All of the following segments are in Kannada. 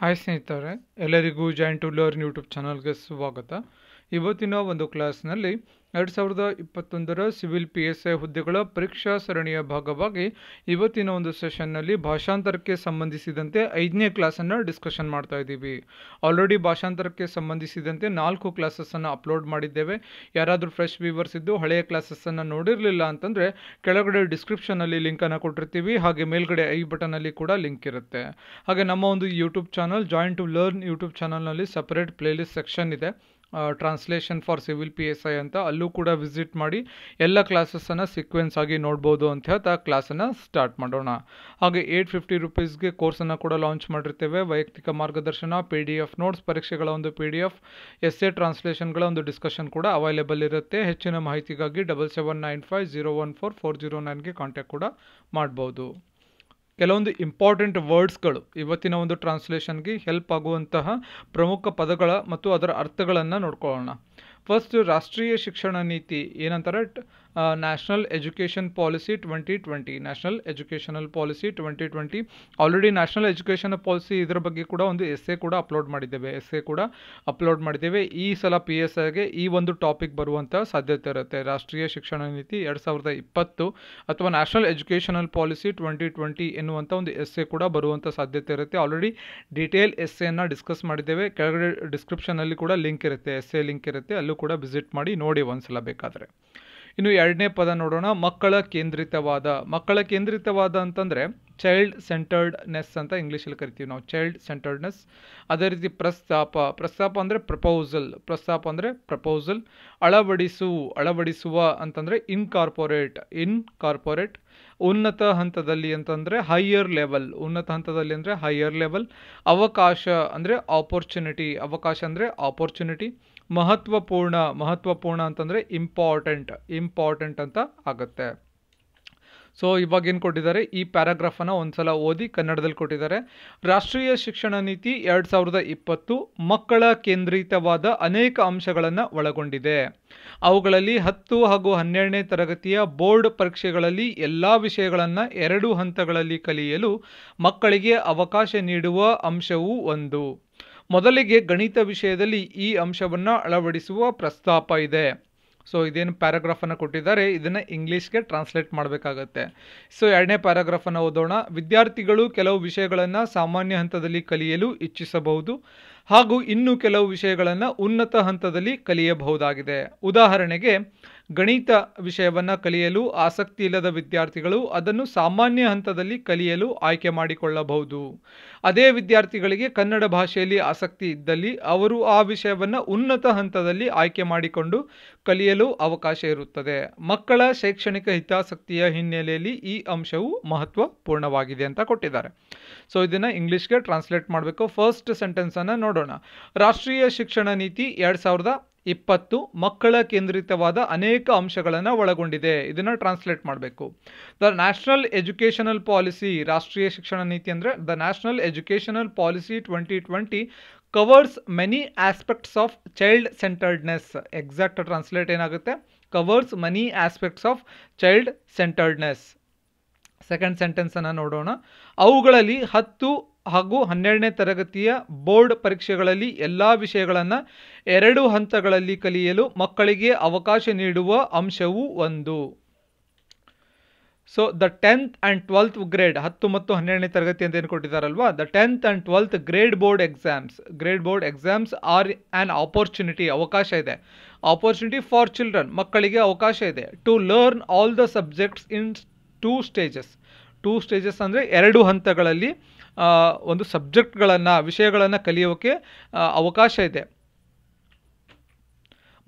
ಹಾಯ್ ಸ್ನೇಹಿತರೆ ಎಲ್ಲರಿಗೂ ಜಾಯಿಂಟ್ ಟು ಲರ್ನ್ ಯೂಟ್ಯೂಬ್ ಚಾನಲ್ಗೆ ಸ್ವಾಗತ ಇವತ್ತಿನ ಒಂದು ಕ್ಲಾಸ್ನಲ್ಲಿ ಎರಡು ಸಾವಿರದ ಇಪ್ಪತ್ತೊಂದರ ಸಿವಿಲ್ ಪಿ ಎಸ್ ಐ ಹುದ್ದೆಗಳ ಪರೀಕ್ಷಾ ಸರಣಿಯ ಭಾಗವಾಗಿ ಇವತ್ತಿನ ಒಂದು ಸೆಷನ್ನಲ್ಲಿ ಭಾಷಾಂತರಕ್ಕೆ ಸಂಬಂಧಿಸಿದಂತೆ ಐದನೇ ಕ್ಲಾಸನ್ನು ಡಿಸ್ಕಷನ್ ಮಾಡ್ತಾ ಇದ್ದೀವಿ ಆಲ್ರೆಡಿ ಭಾಷಾಂತರಕ್ಕೆ ಸಂಬಂಧಿಸಿದಂತೆ ನಾಲ್ಕು ಕ್ಲಾಸಸ್ಸನ್ನು ಅಪ್ಲೋಡ್ ಮಾಡಿದ್ದೇವೆ ಯಾರಾದರೂ ಫ್ರೆಶ್ ವ್ಯೂವರ್ಸ್ ಇದ್ದು ಹಳೆಯ ಕ್ಲಾಸಸ್ಸನ್ನು ನೋಡಿರಲಿಲ್ಲ ಅಂತಂದರೆ ಕೆಳಗಡೆ ಡಿಸ್ಕ್ರಿಪ್ಷನಲ್ಲಿ ಲಿಂಕನ್ನು ಕೊಟ್ಟಿರ್ತೀವಿ ಹಾಗೆ ಮೇಲ್ಗಡೆ ಐ ಬಟನಲ್ಲಿ ಕೂಡ ಲಿಂಕ್ ಇರುತ್ತೆ ಹಾಗೆ ನಮ್ಮ ಒಂದು YouTube channel joint to learn YouTube ಚಾನಲ್ನಲ್ಲಿ ಸಪ್ರೇಟ್ ಪ್ಲೇಲಿಸ್ಟ್ ಸೆಕ್ಷನ್ ಇದೆ translation for civil P S I ಅಂತ ಅಲ್ಲೂ ಕೂಡ ವಿಸಿಟ್ ಮಾಡಿ ಎಲ್ಲ ಕ್ಲಾಸಸ್ಸನ್ನು ಸೀಕ್ವೆನ್ಸ್ ಆಗಿ ನೋಡ್ಬೋದು ಅಂತ ಹೇಳ್ತಾ ಕ್ಲಾಸನ್ನು ಸ್ಟಾರ್ಟ್ ಮಾಡೋಣ ಹಾಗೆ ಏಯ್ಟ್ ಫಿಫ್ಟಿ ರುಪೀಸ್ಗೆ ಕೋರ್ಸನ್ನು ಕೂಡ ಲಾಂಚ್ ಮಾಡಿರ್ತೇವೆ ವೈಯಕ್ತಿಕ ಮಾರ್ಗದರ್ಶನ ಪಿ ಡಿ ಎಫ್ ನೋಟ್ಸ್ ಪರೀಕ್ಷೆಗಳ ಒಂದು ಪಿ ಡಿ ಎಫ್ ಎಸ್ ಎ ಟ್ರಾನ್ಸ್ಲೇಷನ್ಗಳ ಒಂದು ಡಿಸ್ಕಷನ್ ಕೂಡ ಅವೈಲೇಬಲ್ ಇರುತ್ತೆ ಹೆಚ್ಚಿನ ಮಾಹಿತಿಗಾಗಿ double seven nine five zero one four four zero ನೈನ್ಗೆ ಕಾಂಟ್ಯಾಕ್ಟ್ ಕೂಡ ಮಾಡ್ಬೋದು ಕೆಲವೊಂದು ಇಂಪಾರ್ಟೆಂಟ್ ವರ್ಡ್ಸ್ಗಳು ಇವತ್ತಿನ ಒಂದು ಟ್ರಾನ್ಸ್ಲೇಷನ್ಗೆ ಹೆಲ್ಪ್ ಆಗುವಂತಹ ಪ್ರಮುಖ ಪದಗಳ ಮತ್ತು ಅದರ ಅರ್ಥಗಳನ್ನು ನೋಡ್ಕೊಳ್ಳೋಣ ಫಸ್ಟ್ ರಾಷ್ಟ್ರೀಯ ಶಿಕ್ಷಣ ನೀತಿ ಏನಂತಾರೆ national education policy twenty twenty national educational policy twenty twenty already national education policy ಇದರ ಬಗ್ಗೆ ಕೂಡ ಒಂದು ಎಸ್ಸೆ ಕೂಡ ಅಪ್ಲೋಡ್ ಮಾಡಿದ್ದೇವೆ ಎಸ್ಸೆ ಕೂಡ ಅಪ್ಲೋಡ್ ಮಾಡಿದ್ದೇವೆ ಈ ಸಲ ಪಿ ಎಸ್ ಐಗೆ ಈ ಒಂದು ಟಾಪಿಕ್ ಬರುವಂಥ ಸಾಧ್ಯತೆ ಇರುತ್ತೆ ರಾಷ್ಟ್ರೀಯ ಶಿಕ್ಷಣ ನೀತಿ ಎರಡು ಸಾವಿರದ ಇಪ್ಪತ್ತು ಅಥವಾ national educational policy twenty twenty ಎನ್ನುವಂಥ ಒಂದು ಎ ಕೂಡ ಬರುವಂಥ ಸಾಧ್ಯತೆ ಇರುತ್ತೆ ಆಲ್ರೆಡಿ ಡೀಟೇಲ್ ಎನ್ನು ಡಿಸ್ಕಸ್ ಮಾಡಿದ್ದೇವೆ ಕೆಳಗಡೆ ಡಿಸ್ಕ್ರಿಪ್ಷನಲ್ಲಿ ಕೂಡ ಲಿಂಕ್ ಇರುತ್ತೆ ಎಸ್ಸೆ ಲಿಂಕ್ ಇರುತ್ತೆ ಅಲ್ಲೂ ಕೂಡ ವಿಸಿಟ್ ಮಾಡಿ ನೋಡಿ ಒಂದ್ಸಲ ಬೇಕಾದರೆ ಇನ್ನು ಎರಡನೇ ಪದ ನೋಡೋಣ ಮಕ್ಕಳ ಕೇಂದ್ರಿತವಾದ ಮಕ್ಕಳ ಕೇಂದ್ರಿತವಾದ ಅಂತಂದರೆ ಚೈಲ್ಡ್ ಸೆಂಟರ್ಡ್ನೆಸ್ ಅಂತ ಇಂಗ್ಲೀಷಲ್ಲಿ ಕರಿತೀವಿ ನಾವು ಚೈಲ್ಡ್ ಸೆಂಟರ್ಡ್ನೆಸ್ ಅದೇ ರೀತಿ ಪ್ರಸ್ತಾಪ ಪ್ರಸ್ತಾಪ ಅಂದರೆ ಪ್ರಪೋಸಲ್ ಪ್ರಸ್ತಾಪ ಅಂದರೆ ಪ್ರಪೋಸಲ್ ಅಳವಡಿಸು ಅಳವಡಿಸುವ ಅಂತಂದರೆ ಇನ್ಕಾರ್ಪೊರೇಟ್ ಇನ್ಕಾರ್ಪೊರೇಟ್ ಉನ್ನತ ಹಂತದಲ್ಲಿ ಅಂತಂದರೆ ಹೈಯರ್ ಲೆವೆಲ್ ಉನ್ನತ ಹಂತದಲ್ಲಿ ಅಂದರೆ ಹೈಯರ್ ಲೆವೆಲ್ ಅವಕಾಶ ಅಂದರೆ ಆಪರ್ಚುನಿಟಿ ಅವಕಾಶ ಅಂದರೆ ಆಪರ್ಚುನಿಟಿ ಮಹತ್ವಪೂರ್ಣ ಮಹತ್ವಪೂರ್ಣ ಅಂತಂದರೆ ಇಂಪಾರ್ಟೆಂಟ್ ಇಂಪಾರ್ಟೆಂಟ್ ಅಂತ ಆಗುತ್ತೆ ಸೊ ಇವಾಗ ಏನು ಕೊಟ್ಟಿದ್ದಾರೆ ಈ ಪ್ಯಾರಾಗ್ರಾಫನ್ನು ಸಲ ಓದಿ ಕನ್ನಡದಲ್ಲಿ ಕೊಟ್ಟಿದ್ದಾರೆ ರಾಷ್ಟ್ರೀಯ ಶಿಕ್ಷಣ ನೀತಿ ಎರಡು ಸಾವಿರದ ಇಪ್ಪತ್ತು ಮಕ್ಕಳ ಕೇಂದ್ರಿತವಾದ ಅನೇಕ ಅಂಶಗಳನ್ನು ಒಳಗೊಂಡಿದೆ ಅವುಗಳಲ್ಲಿ ಹತ್ತು ಹಾಗೂ ಹನ್ನೆರಡನೇ ತರಗತಿಯ ಬೋರ್ಡ್ ಪರೀಕ್ಷೆಗಳಲ್ಲಿ ಎಲ್ಲ ವಿಷಯಗಳನ್ನು ಎರಡು ಹಂತಗಳಲ್ಲಿ ಕಲಿಯಲು ಮಕ್ಕಳಿಗೆ ಅವಕಾಶ ನೀಡುವ ಅಂಶವೂ ಒಂದು ಮೊದಲಿಗೆ ಗಣಿತ ವಿಷಯದಲ್ಲಿ ಈ ಅಂಶವನ್ನು ಅಳವಡಿಸುವ ಪ್ರಸ್ತಾಪ ಇದೆ ಸೊ ಇದೇನು ಪ್ಯಾರಾಗ್ರಾಫನ್ನು ಕೊಟ್ಟಿದ್ದಾರೆ ಇದನ್ನು ಇಂಗ್ಲೀಷ್ಗೆ ಟ್ರಾನ್ಸ್ಲೇಟ್ ಮಾಡಬೇಕಾಗತ್ತೆ ಸೊ ಎರಡನೇ ಪ್ಯಾರಾಗ್ರಾಫನ್ನು ಓದೋಣ ವಿದ್ಯಾರ್ಥಿಗಳು ಕೆಲವು ವಿಷಯಗಳನ್ನು ಸಾಮಾನ್ಯ ಹಂತದಲ್ಲಿ ಕಲಿಯಲು ಇಚ್ಛಿಸಬಹುದು ಹಾಗೂ ಇನ್ನೂ ಕೆಲವು ವಿಷಯಗಳನ್ನು ಉನ್ನತ ಹಂತದಲ್ಲಿ ಕಲಿಯಬಹುದಾಗಿದೆ ಉದಾಹರಣೆಗೆ ಗಣಿತ ವಿಷಯವನ್ನು ಕಲಿಯಲು ಆಸಕ್ತಿ ಇಲ್ಲದ ವಿದ್ಯಾರ್ಥಿಗಳು ಅದನ್ನು ಸಾಮಾನ್ಯ ಹಂತದಲ್ಲಿ ಕಲಿಯಲು ಆಯ್ಕೆ ಮಾಡಿಕೊಳ್ಳಬಹುದು ಅದೇ ವಿದ್ಯಾರ್ಥಿಗಳಿಗೆ ಕನ್ನಡ ಭಾಷೆಯಲ್ಲಿ ಆಸಕ್ತಿ ಇದ್ದಲ್ಲಿ ಅವರು ಆ ವಿಷಯವನ್ನು ಉನ್ನತ ಹಂತದಲ್ಲಿ ಆಯ್ಕೆ ಮಾಡಿಕೊಂಡು ಕಲಿಯಲು ಅವಕಾಶ ಇರುತ್ತದೆ ಮಕ್ಕಳ ಶೈಕ್ಷಣಿಕ ಹಿತಾಸಕ್ತಿಯ ಹಿನ್ನೆಲೆಯಲ್ಲಿ ಈ ಅಂಶವು ಮಹತ್ವಪೂರ್ಣವಾಗಿದೆ ಅಂತ ಕೊಟ್ಟಿದ್ದಾರೆ ಸೊ ಇದನ್ನು ಇಂಗ್ಲೀಷ್ಗೆ ಟ್ರಾನ್ಸ್ಲೇಟ್ ಮಾಡಬೇಕು ಫಸ್ಟ್ ಸೆಂಟೆನ್ಸನ್ನು ನೋಡಿ ನೋಡೋಣ ರಾಷ್ಟ್ರೀಯ ಶಿಕ್ಷಣ ನೀತಿ ಎರಡ್ ಸಾವಿರದ ಇಪ್ಪತ್ತು ಮಕ್ಕಳ ಕೇಂದ್ರಿತವಾದ ಅನೇಕ ಅಂಶಗಳನ್ನು ಒಳಗೊಂಡಿದೆ ಇದನ್ನು ಟ್ರಾನ್ಸ್ಲೇಟ್ ಮಾಡಬೇಕು ದ ನ್ಯಾಷನಲ್ ಎಜುಕೇಷನಲ್ ಪಾಲಿಸಿ ರಾಷ್ಟ್ರೀಯ ಶಿಕ್ಷಣ ನೀತಿ ಅಂದರೆ the national educational policy twenty twenty covers many aspects of child centredness exact translate ಏನಾಗುತ್ತೆ covers many aspects of child centredness second ಸೆಂಟೆನ್ಸನ್ನು ನೋಡೋಣ ಅವುಗಳಲ್ಲಿ ಹತ್ತು ಹಾಗೂ ಹನ್ನೆರಡನೇ ತರಗತಿಯ ಬೋರ್ಡ್ ಪರೀಕ್ಷೆಗಳಲ್ಲಿ ಎಲ್ಲ ವಿಷಯಗಳನ್ನು ಎರಡು ಹಂತಗಳಲ್ಲಿ ಕಲಿಯಲು ಮಕ್ಕಳಿಗೆ ಅವಕಾಶ ನೀಡುವ ಅಂಶವು ಒಂದು so the tenth and twelfth grade ಹತ್ತು ಮತ್ತು ಹನ್ನೆರಡನೇ ತರಗತಿ ಅಂತ ಏನು ಕೊಟ್ಟಿದ್ದಾರಲ್ವಾ the tenth and twelfth grade board exams grade board exams are an opportunity ಅವಕಾಶ ಇದೆ ಆಪರ್ಚುನಿಟಿ ಫಾರ್ ಚಿಲ್ಡ್ರನ್ ಮಕ್ಕಳಿಗೆ ಅವಕಾಶ ಇದೆ to learn all the subjects in two stages two stages ಅಂದರೆ ಎರಡು ಹಂತಗಳಲ್ಲಿ ಒಂದು ಸಬ್ಜೆಕ್ಟ್ಗಳನ್ನು ವಿಷಯಗಳನ್ನು ಕಲಿಯೋಕ್ಕೆ ಅವಕಾಶ ಇದೆ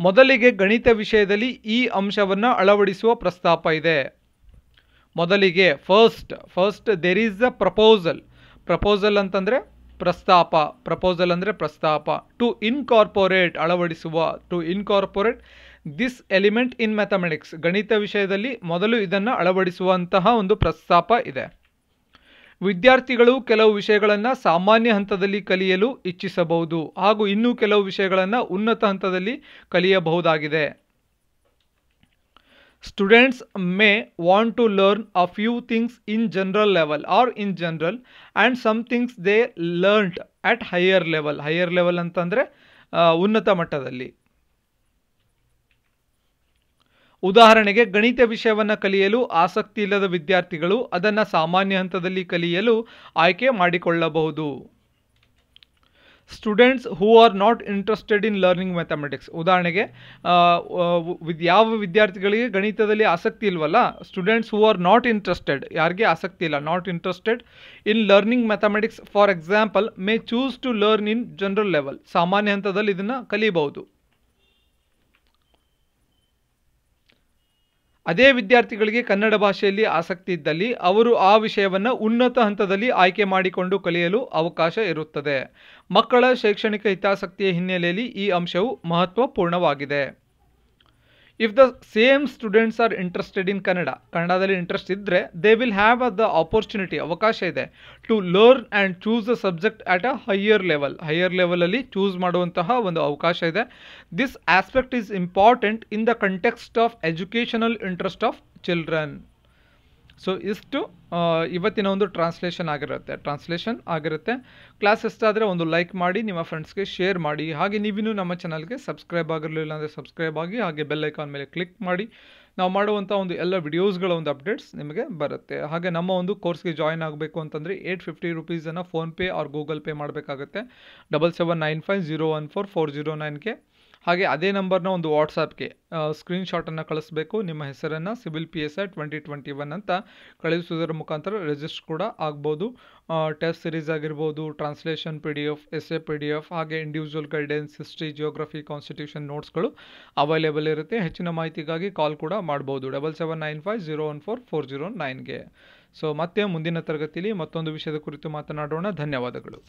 ಮೊದಲಿಗೆ ಗಣಿತ ವಿಷಯದಲ್ಲಿ ಈ ಅಂಶವನ್ನು ಅಳವಡಿಸುವ ಪ್ರಸ್ತಾಪ ಇದೆ ಮೊದಲಿಗೆ first first there is a proposal proposal ಅಂತಂದರೆ ಪ್ರಸ್ತಾಪ ಪ್ರಪೋಸಲ್ ಅಂದರೆ ಪ್ರಸ್ತಾಪ ಟು ಇನ್ಕಾರ್ಪೊರೇಟ್ ಅಳವಡಿಸುವ to incorporate this element in mathematics ಗಣಿತ ವಿಷಯದಲ್ಲಿ ಮೊದಲು ಇದನ್ನು ಅಳವಡಿಸುವಂತಹ ಒಂದು ಪ್ರಸ್ತಾಪ ಇದೆ ವಿದ್ಯಾರ್ಥಿಗಳು ಕೆಲವು ವಿಷಯಗಳನ್ನು ಸಾಮಾನ್ಯ ಹಂತದಲ್ಲಿ ಕಲಿಯಲು ಇಚ್ಛಿಸಬಹುದು ಹಾಗೂ ಇನ್ನೂ ಕೆಲವು ವಿಷಯಗಳನ್ನು ಉನ್ನತ ಹಂತದಲ್ಲಿ ಕಲಿಯಬಹುದಾಗಿದೆ students may want to learn a few things in general level or in general and some things they learned at higher level higher level ಅಂತಂದರೆ ಉನ್ನತ ಮಟ್ಟದಲ್ಲಿ ಉದಾಹರಣೆಗೆ ಗಣಿತ ವಿಷಯವನ್ನು ಕಲಿಯಲು ಆಸಕ್ತಿ ಇಲ್ಲದ ವಿದ್ಯಾರ್ಥಿಗಳು ಅದನ್ನು ಸಾಮಾನ್ಯ ಹಂತದಲ್ಲಿ ಕಲಿಯಲು ಆಯ್ಕೆ ಮಾಡಿಕೊಳ್ಳಬಹುದು students who are not interested in learning mathematics ಉದಾಹರಣೆಗೆ ಯಾವ ವಿದ್ಯಾರ್ಥಿಗಳಿಗೆ ಗಣಿತದಲ್ಲಿ ಆಸಕ್ತಿ ಇಲ್ವಲ್ಲ students who are not interested ಯಾರಿಗೆ ಆಸಕ್ತಿ ಇಲ್ಲ not interested in learning mathematics for example may choose to learn in general level ಸಾಮಾನ್ಯ ಹಂತದಲ್ಲಿ ಇದನ್ನು ಕಲಿಯಬಹುದು ಅದೇ ವಿದ್ಯಾರ್ಥಿಗಳಿಗೆ ಕನ್ನಡ ಭಾಷೆಯಲ್ಲಿ ಆಸಕ್ತಿ ಇದ್ದಲ್ಲಿ ಅವರು ಆ ವಿಷಯವನ್ನು ಉನ್ನತ ಹಂತದಲ್ಲಿ ಆಯ್ಕೆ ಮಾಡಿಕೊಂಡು ಕಲಿಯಲು ಅವಕಾಶ ಇರುತ್ತದೆ ಮಕ್ಕಳ ಶೈಕ್ಷಣಿಕ ಹಿತಾಸಕ್ತಿಯ ಹಿನ್ನೆಲೆಯಲ್ಲಿ ಈ ಅಂಶವು ಮಹತ್ವಪೂರ್ಣವಾಗಿದೆ if the same students are interested in Kannada ಕನ್ನಡದಲ್ಲಿ ಇಂಟ್ರೆಸ್ಟ್ ಇದ್ದರೆ they will have a the opportunity ಅವಕಾಶ ಇದೆ to learn and choose a subject at a higher level higher ಲೆವೆಲಲ್ಲಿ ಚೂಸ್ ಮಾಡುವಂತಹ ಒಂದು ಅವಕಾಶ ಇದೆ this aspect is important in the context of educational interest of children so ಇಷ್ಟು uh, ಇವತ್ತಿನ ಒಂದು ಟ್ರಾನ್ಸ್ಲೇಷನ್ ಆಗಿರುತ್ತೆ ಟ್ರಾನ್ಸ್ಲೇಷನ್ ಆಗಿರುತ್ತೆ ಕ್ಲಾಸ್ ಎಷ್ಟಾದರೆ ಒಂದು ಲೈಕ್ ಮಾಡಿ ನಿಮ್ಮ ಫ್ರೆಂಡ್ಸ್ಗೆ ಶೇರ್ ಮಾಡಿ ಹಾಗೆ ನೀವಿನೂ ನಮ್ಮ ಚಾನಲ್ಗೆ ಸಬ್ಸ್ಕ್ರೈಬ್ ಆಗಿರಲಿಲ್ಲ ಅಂದರೆ ಸಬ್ಸ್ಕ್ರೈಬ್ ಆಗಿ ಹಾಗೆ ಬೆಲ್ ಐಕಾನ್ ಮೇಲೆ ಕ್ಲಿಕ್ ಮಾಡಿ ನಾವು ಮಾಡುವಂಥ ಒಂದು ಎಲ್ಲ ವಿಡಿಯೋಸ್ಗಳ ಒಂದು ಅಪ್ಡೇಟ್ಸ್ ನಿಮಗೆ ಬರುತ್ತೆ ಹಾಗೆ ನಮ್ಮ ಒಂದು ಕೋರ್ಸ್ಗೆ ಜಾಯ್ನ್ ಆಗಬೇಕು ಅಂತಂದರೆ ಏಯ್ಟ್ ಫಿಫ್ಟಿ ರುಪೀಸನ್ನು ಫೋನ್ಪೇ ಆರ್ ಗೂಗಲ್ ಪೇ ಮಾಡಬೇಕಾಗುತ್ತೆ double seven nine five zero one four four zero ನೈನ್ಗೆ ಹಾಗೆ ಅದೇ ನಂಬರ್ನ ಒಂದು ವಾಟ್ಸಾಪ್ಗೆ ಸ್ಕ್ರೀನ್ಶಾಟನ್ನು ಕಳಿಸ್ಬೇಕು ನಿಮ್ಮ ಹೆಸರನ್ನು civil P S I twenty twenty one ಅಂತ ಕಳುಹಿಸುವುದರ ಮುಖಾಂತರ ರಿಜಿಸ್ಟರ್ ಕೂಡ ಆಗ್ಬೋದು ಟೆಸ್ಟ್ ಸಿರೀಸ್ ಆಗಿರ್ಬೋದು translation P D F S A P D F ಹಾಗೆ individual guidance history geography constitution ನೋಟ್ಸ್ಗಳು ಅವೈಲೇಬಲ್ ಇರುತ್ತೆ ಹೆಚ್ಚಿನ ಮಾಹಿತಿಗಾಗಿ ಕಾಲ್ ಕೂಡ ಮಾಡ್ಬೋದು double seven nine five zero one four four zero ನೈನ್ಗೆ ಸೊ ಮತ್ತೆ ಮುಂದಿನ ತರಗತಿಯಲ್ಲಿ ಮತ್ತೊಂದು ವಿಷಯದ ಕುರಿತು ಮಾತನಾಡೋಣ ಧನ್ಯವಾದಗಳು